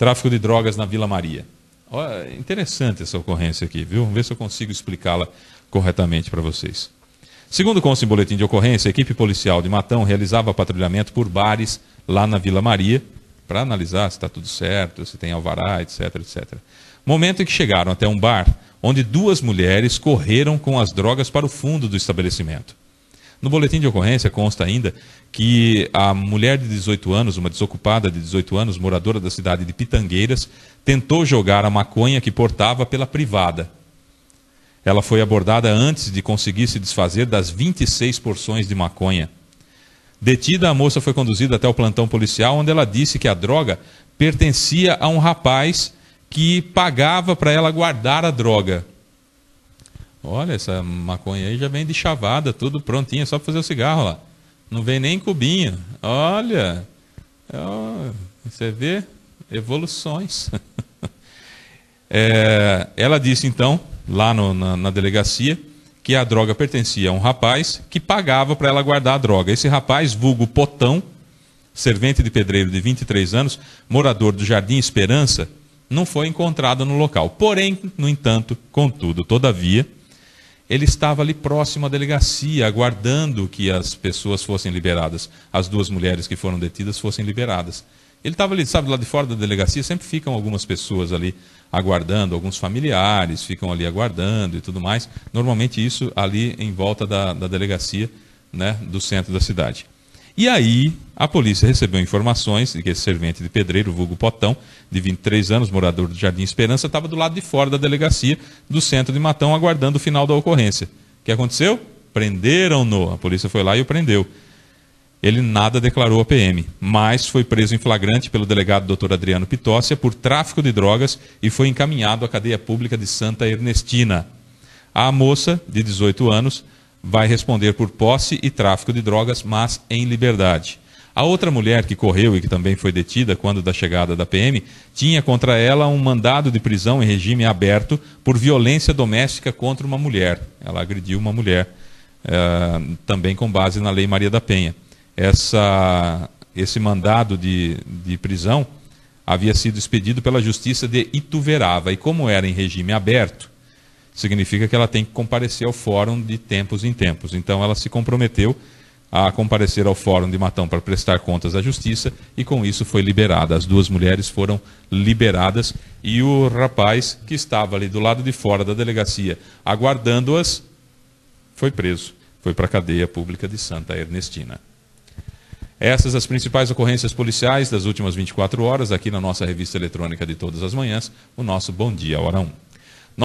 Tráfico de drogas na Vila Maria. Ó, interessante essa ocorrência aqui, viu? Vamos ver se eu consigo explicá-la corretamente para vocês. Segundo o consta em boletim de ocorrência, a equipe policial de Matão realizava patrulhamento por bares lá na Vila Maria para analisar se está tudo certo, se tem alvará, etc, etc. Momento em que chegaram até um bar onde duas mulheres correram com as drogas para o fundo do estabelecimento. No boletim de ocorrência consta ainda que a mulher de 18 anos, uma desocupada de 18 anos, moradora da cidade de Pitangueiras, tentou jogar a maconha que portava pela privada. Ela foi abordada antes de conseguir se desfazer das 26 porções de maconha. Detida, a moça foi conduzida até o plantão policial, onde ela disse que a droga pertencia a um rapaz que pagava para ela guardar a droga. Olha, essa maconha aí já vem de chavada, tudo prontinho, é só só fazer o cigarro lá. Não vem nem cubinho. Olha, oh, você vê evoluções. é, ela disse então, lá no, na, na delegacia, que a droga pertencia a um rapaz que pagava para ela guardar a droga. Esse rapaz, vulgo Potão, servente de pedreiro de 23 anos, morador do Jardim Esperança, não foi encontrado no local. Porém, no entanto, contudo, todavia, ele estava ali próximo à delegacia, aguardando que as pessoas fossem liberadas, as duas mulheres que foram detidas fossem liberadas. Ele estava ali, sabe, lá de fora da delegacia, sempre ficam algumas pessoas ali aguardando, alguns familiares ficam ali aguardando e tudo mais. Normalmente isso ali em volta da, da delegacia, né, do centro da cidade. E aí, a polícia recebeu informações de que esse servente de pedreiro, vulgo Potão, de 23 anos, morador do Jardim Esperança, estava do lado de fora da delegacia do centro de Matão, aguardando o final da ocorrência. O que aconteceu? Prenderam-no. A polícia foi lá e o prendeu. Ele nada declarou à PM, mas foi preso em flagrante pelo delegado Dr. Adriano Pitócia por tráfico de drogas e foi encaminhado à cadeia pública de Santa Ernestina. A moça, de 18 anos, vai responder por posse e tráfico de drogas, mas em liberdade. A outra mulher que correu e que também foi detida quando da chegada da PM tinha contra ela um mandado de prisão em regime aberto por violência doméstica contra uma mulher. Ela agrediu uma mulher, eh, também com base na Lei Maria da Penha. Essa, esse mandado de, de prisão havia sido expedido pela Justiça de Ituverava e, como era em regime aberto, significa que ela tem que comparecer ao fórum de tempos em tempos. Então ela se comprometeu a comparecer ao fórum de Matão para prestar contas à justiça e com isso foi liberada. As duas mulheres foram liberadas e o rapaz que estava ali do lado de fora da delegacia aguardando-as foi preso. Foi para a cadeia pública de Santa Ernestina. Essas as principais ocorrências policiais das últimas 24 horas aqui na nossa revista eletrônica de todas as manhãs, o nosso Bom Dia Hora 1.